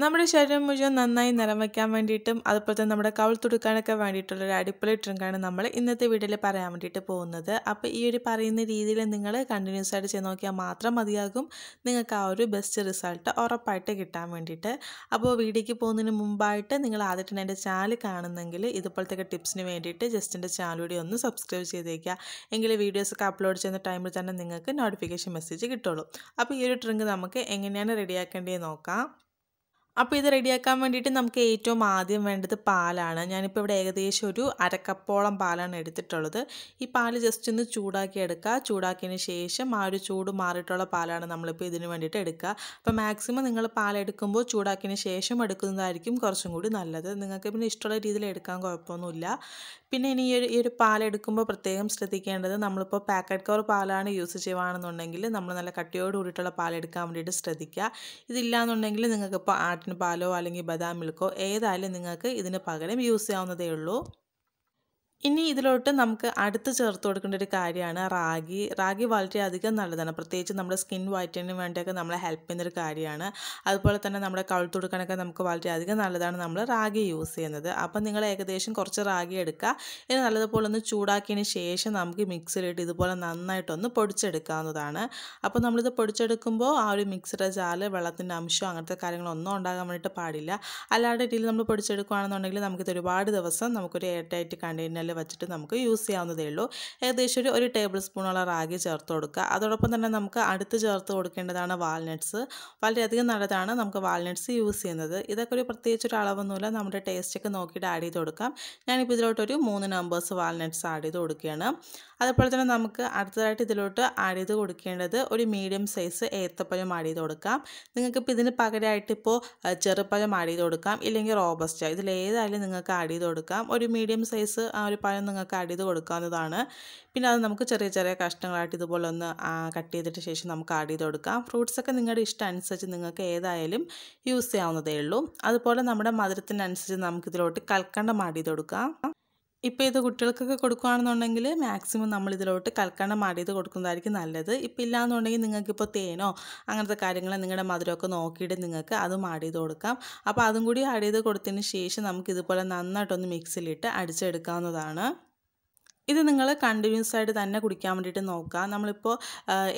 നമ്മുടെ ശരീരം മുഴുവൻ നന്നായി നിറം വയ്ക്കാൻ വേണ്ടിയിട്ടും അതുപോലെ തന്നെ നമ്മുടെ കവൾ തുടുക്കാനൊക്കെ വേണ്ടിയിട്ടുള്ള ഒരു അടിപൊളി ട്രിങ്കാണ് നമ്മൾ ഇന്നത്തെ വീഡിയോയിൽ പറയാൻ വേണ്ടിയിട്ട് പോകുന്നത് അപ്പോൾ ഈ ഒരു പറയുന്ന രീതിയിൽ നിങ്ങൾ കണ്ടിന്യൂസ് ആയിട്ട് ചെയ്ത് നോക്കിയാൽ മാത്രം മതിയാകും നിങ്ങൾക്ക് ആ ഒരു ബെസ്റ്റ് റിസൾട്ട് ഉറപ്പായിട്ട് കിട്ടാൻ വേണ്ടിയിട്ട് അപ്പോൾ വീഡിയോയ്ക്ക് പോകുന്നതിന് മുമ്പായിട്ട് നിങ്ങൾ ആദ്യത്തെ എൻ്റെ ചാനൽ കാണുന്നെങ്കിൽ ഇതുപോലത്തെ ടിപ്സിന് വേണ്ടിയിട്ട് ജസ്റ്റ് എൻ്റെ ചാനൽ കൂടി ഒന്ന് സബ്സ്ക്രൈബ് ചെയ്തേക്കുക എങ്കിൽ വീഡിയോസൊക്കെ അപ്ലോഡ് ചെയ്യുന്ന ടൈമിൽ തന്നെ നിങ്ങൾക്ക് നോട്ടിഫിക്കേഷൻ മെസ്സേജ് കിട്ടുള്ളൂ അപ്പോൾ ഈ ഒരു ട്രിങ്ക് നമുക്ക് എങ്ങനെയാണ് റെഡിയാക്കേണ്ടത് നോക്കാം അപ്പോൾ ഇത് റെഡിയാക്കാൻ വേണ്ടിയിട്ട് നമുക്ക് ഏറ്റവും ആദ്യം വേണ്ടത് പാലാണ് ഞാനിപ്പോൾ ഇവിടെ ഏകദേശം ഒരു അരക്കപ്പോളം പാലാണ് എടുത്തിട്ടുള്ളത് ഈ പാൽ ജസ്റ്റ് ഒന്ന് ചൂടാക്കി എടുക്കുക ചൂടാക്കിയതിന് ശേഷം ആ ഒരു ചൂട് മാറിയിട്ടുള്ള പാലാണ് നമ്മളിപ്പോൾ ഇതിന് വേണ്ടിയിട്ട് എടുക്കുക അപ്പോൾ മാക്സിമം നിങ്ങൾ പാലെടുക്കുമ്പോൾ ചൂടാക്കിയതിന് ശേഷം എടുക്കുന്നതായിരിക്കും കുറച്ചും കൂടി നല്ലത് നിങ്ങൾക്ക് പിന്നെ ഇഷ്ടമുള്ള രീതിയിൽ എടുക്കാൻ കുഴപ്പമൊന്നുമില്ല പിന്നെ ഇനി ഈ ഒരു ഈ ഒരു പാലെടുക്കുമ്പോൾ പ്രത്യേകം ശ്രദ്ധിക്കേണ്ടത് നമ്മളിപ്പോൾ പാക്കറ്റ് കവർ പാലാണ് യൂസ് ചെയ്യുകയാണെന്നുണ്ടെങ്കിൽ നമ്മൾ നല്ല കട്ടിയോട് കൂടിയിട്ടുള്ള പാലെടുക്കാൻ വേണ്ടിയിട്ട് ശ്രദ്ധിക്കുക എന്നുണ്ടെങ്കിൽ നിങ്ങൾക്കിപ്പോൾ ആട്ടിൻ പാലോ അല്ലെങ്കിൽ ബദാം മിൽക്കോ ഏതായാലും നിങ്ങൾക്ക് ഇതിന് പകരം യൂസ് ചെയ്യാവുന്നതേ ഉള്ളൂ ഇനി ഇതിലോട്ട് നമുക്ക് അടുത്ത് ചേർത്ത് കൊടുക്കേണ്ട ഒരു കാര്യമാണ് റാഗി റാഗി വളരെയധികം നല്ലതാണ് പ്രത്യേകിച്ച് നമ്മുടെ സ്കിൻ വൈറ്റനിന് വേണ്ടിയൊക്കെ നമ്മളെ ഹെൽപ്പ് ചെയ്യുന്നൊരു കാര്യമാണ് അതുപോലെ തന്നെ നമ്മുടെ കൊടുക്കാനൊക്കെ നമുക്ക് വളരെയധികം നല്ലതാണ് നമ്മൾ റാഗി യൂസ് ചെയ്യുന്നത് അപ്പം നിങ്ങൾ ഏകദേശം കുറച്ച് റാഗി എടുക്കുക ഇത് നല്ലതുപോലെ ഒന്ന് ചൂടാക്കിയതിന് ശേഷം നമുക്ക് മിക്സിലിട്ട് ഇതുപോലെ നന്നായിട്ടൊന്ന് പൊടിച്ചെടുക്കാവുന്നതാണ് അപ്പോൾ നമ്മളിത് പൊടിച്ചെടുക്കുമ്പോൾ ആ ഒരു മിക്സിയുടെ ചാല് വെള്ളത്തിൻ്റെ അംശം അങ്ങനത്തെ കാര്യങ്ങളൊന്നും ഉണ്ടാകാൻ വേണ്ടിയിട്ട് പാടില്ല അല്ലാതെ ഇതിൽ നമ്മൾ പൊടിച്ചെടുക്കുകയാണെന്നുണ്ടെങ്കിൽ നമുക്കിത് ഒരുപാട് ദിവസം നമുക്കൊരു എയർ ടൈറ്റ് കണ്ടെയ്നറിൽ പാത്രത്തിൽ വെച്ചിട്ട് നമുക്ക് യൂസ് ചെയ്യാവുന്നതേ ഉള്ളൂ ഏകദേശം ഒരു ഒരു ടേബിൾ സ്പൂണോളം റാഗി ചേർത്ത് കൊടുക്കുക അതോടൊപ്പം തന്നെ നമുക്ക് അടുത്ത് ചേർത്ത് കൊടുക്കേണ്ടതാണ് വാൾനട്ട്സ് വളരെയധികം നല്ലതാണ് നമുക്ക് വാൾനട്ട്സ് യൂസ് ചെയ്യുന്നത് ഇതൊക്കെ ഒരു പ്രത്യേകിച്ച് ഒരു അളവൊന്നുമില്ല നമ്മുടെ ടേസ്റ്റൊക്കെ നോക്കിയിട്ട് ആഡ് ചെയ്ത് കൊടുക്കാം ഞാനിപ്പോൾ ഇതിലോട്ടൊരു മൂന്ന് നമ്പേഴ്സ് വാൾനട്ട്സ് ആഡ് ചെയ്ത് കൊടുക്കുകയാണ് അതുപോലെ തന്നെ നമുക്ക് അടുത്തതായിട്ട് ഇതിലോട്ട് ആഡ് ചെയ്ത് കൊടുക്കേണ്ടത് ഒരു മീഡിയം സൈസ് ഏത്തപ്പഴം ആഡ് ചെയ്ത് കൊടുക്കാം നിങ്ങൾക്കിപ്പോൾ ഇതിന് പകരമായിട്ട് ഇപ്പോൾ ചെറുപ്പഴം ആഡ് ചെയ്ത് കൊടുക്കാം ഇല്ലെങ്കിൽ റോബസ്റ്റ ഇതിലേതായാലും നിങ്ങൾക്ക് ആഡ് ചെയ്ത് കൊടുക്കാം ഒരു മീഡിയം സൈസ് ആ ഒരു പഴം നിങ്ങൾക്ക് ആഡ് ചെയ്ത് കൊടുക്കാവുന്നതാണ് പിന്നെ അത് നമുക്ക് ചെറിയ ചെറിയ കഷ്ണങ്ങളായിട്ട് ഇതുപോലെ ഒന്ന് കട്ട് ചെയ്തിട്ട് ശേഷം നമുക്ക് ആഡ് ചെയ്ത് കൊടുക്കാം ഫ്രൂട്ട്സൊക്കെ നിങ്ങളുടെ ഇഷ്ടം അനുസരിച്ച് നിങ്ങൾക്ക് ഏതായാലും യൂസ് ചെയ്യാവുന്നതേ ഉള്ളൂ അതുപോലെ നമ്മുടെ മധുരത്തിനനുസരിച്ച് നമുക്കിതിലോട്ട് കൽക്കണ്ടം ആഡ് ചെയ്ത് കൊടുക്കാം ഇപ്പോൾ ഇത് കുട്ടികൾക്കൊക്കെ കൊടുക്കുകയാണെന്നുണ്ടെങ്കിൽ മാക്സിമം നമ്മൾ ഇതിലോട്ട് മാടി മാടിയത് കൊടുക്കുന്നതായിരിക്കും നല്ലത് ഇപ്പോൾ ഇല്ലയെന്നുണ്ടെങ്കിൽ നിങ്ങൾക്കിപ്പോൾ തേനോ അങ്ങനത്തെ കാര്യങ്ങൾ നിങ്ങളുടെ മധുരമൊക്കെ നോക്കിയിട്ട് നിങ്ങൾക്ക് അത് ചെയ്ത് കൊടുക്കാം അപ്പോൾ അതും കൂടി ആഡ് ചെയ്ത് കൊടുത്തതിന് ശേഷം നമുക്ക് ഇതുപോലെ നന്നായിട്ടൊന്ന് മിക്സിലിട്ട് അടിച്ചെടുക്കാവുന്നതാണ് ഇത് നിങ്ങൾ കണ്ടിന്യൂസ് ആയിട്ട് തന്നെ കുടിക്കാൻ വേണ്ടിയിട്ട് നോക്കുക നമ്മളിപ്പോൾ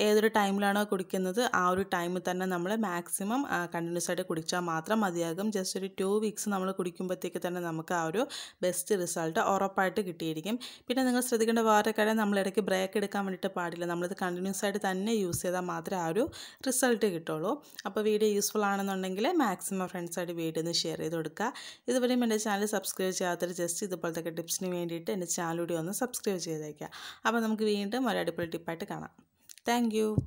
ഏതൊരു ടൈമിലാണോ കുടിക്കുന്നത് ആ ഒരു ടൈമിൽ തന്നെ നമ്മൾ മാക്സിമം കണ്ടിന്യൂസ് ആയിട്ട് കുടിച്ചാൽ മാത്രം മതിയാകും ജസ്റ്റ് ഒരു ടു വീക്സ് നമ്മൾ കുടിക്കുമ്പോഴത്തേക്ക് തന്നെ നമുക്ക് ആ ഒരു ബെസ്റ്റ് റിസൾട്ട് ഉറപ്പായിട്ട് കിട്ടിയിരിക്കും പിന്നെ നിങ്ങൾ ശ്രദ്ധിക്കേണ്ട വേറെ കാര്യം നമ്മൾ ഇടയ്ക്ക് ബ്രേക്ക് എടുക്കാൻ വേണ്ടിയിട്ട് പാടില്ല നമ്മളിത് കണ്ടിന്യൂസ് ആയിട്ട് തന്നെ യൂസ് ചെയ്താൽ മാത്രമേ ആ ഒരു റിസൾട്ട് കിട്ടുള്ളൂ അപ്പോൾ വീഡിയോ യൂസ്ഫുൾ ആണെന്നുണ്ടെങ്കിൽ മാക്സിമം ഫ്രണ്ട്സായിട്ട് വീഡിയോ ഒന്ന് ഷെയർ ചെയ്ത് കൊടുക്കുക ഇതുവരെയും എൻ്റെ ചാനൽ സബ്സ്ക്രൈബ് ചെയ്യാത്തൊരു ജസ്റ്റ് ഇതുപോലത്തെ ടിപ്സിന് വേണ്ടിയിട്ട് എൻ്റെ ചാനലൂടെ ഒന്ന് സബ്സ്ക്രൈബ് സബ്സ്ക്രൈബ് ചെയ്തേക്കുക അപ്പോൾ നമുക്ക് വീണ്ടും ഒരു അടിപൊളി ടിപ്പായിട്ട് കാണാം താങ്ക്